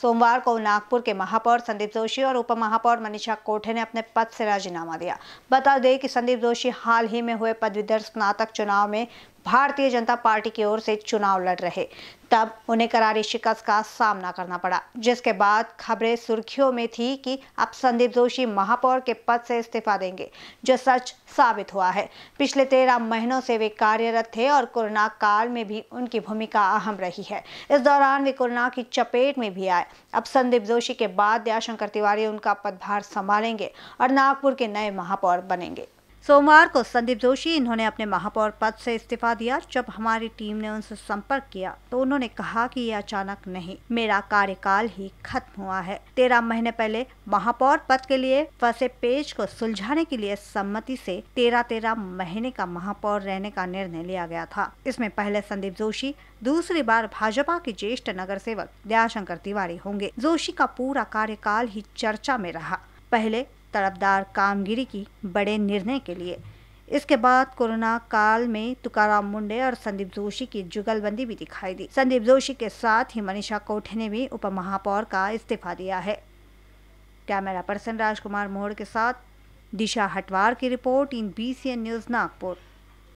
सोमवार को नागपुर के महापौर संदीप जोशी और उप महापौर मनीषा कोठे ने अपने पद से राजीनामा दिया बता दें कि संदीप जोशी हाल ही में हुए पदवीधर स्नातक चुनाव में भारतीय जनता पार्टी की ओर से चुनाव लड़ रहे तब उन्हें करारी शिकस्त का सामना करना पड़ा जिसके बाद खबरें सुर्खियों में थी कि अब संदीप जोशी महापौर के पद से इस्तीफा देंगे जो सच साबित हुआ है पिछले तेरह महीनों से वे कार्यरत थे और कोरोना काल में भी उनकी भूमिका अहम रही है इस दौरान वे कोरोना की चपेट में भी आए अब संदीप जोशी के बाद दयाशंकर तिवारी उनका पदभार संभालेंगे और नागपुर के नए महापौर बनेंगे सोमवार को संदीप जोशी इन्होंने अपने महापौर पद से इस्तीफा दिया जब हमारी टीम ने उनसे संपर्क किया तो उन्होंने कहा कि ये अचानक नहीं मेरा कार्यकाल ही खत्म हुआ है तेरह महीने पहले महापौर पद के लिए फंसे पेज को सुलझाने के लिए सम्मति से तेरह तेरह महीने का महापौर रहने का निर्णय लिया गया था इसमें पहले संदीप जोशी दूसरी बार भाजपा के ज्येष्ठ नगर सेवक दयाशंकर तिवारी होंगे जोशी का पूरा कार्यकाल ही चर्चा में रहा पहले तड़पदार कामगिरी की बड़े निर्णय के लिए इसके बाद कोरोना काल में तुकाराम मुंडे और संदीप जोशी की जुगलबंदी भी दिखाई दी संदीप जोशी के साथ ही मनीषा कोठे ने भी उप महापौर का इस्तीफा दिया है कैमरा पर्सन राजकुमार मोहड़ के साथ दिशा हटवार की रिपोर्ट इन बी न्यूज़ नागपुर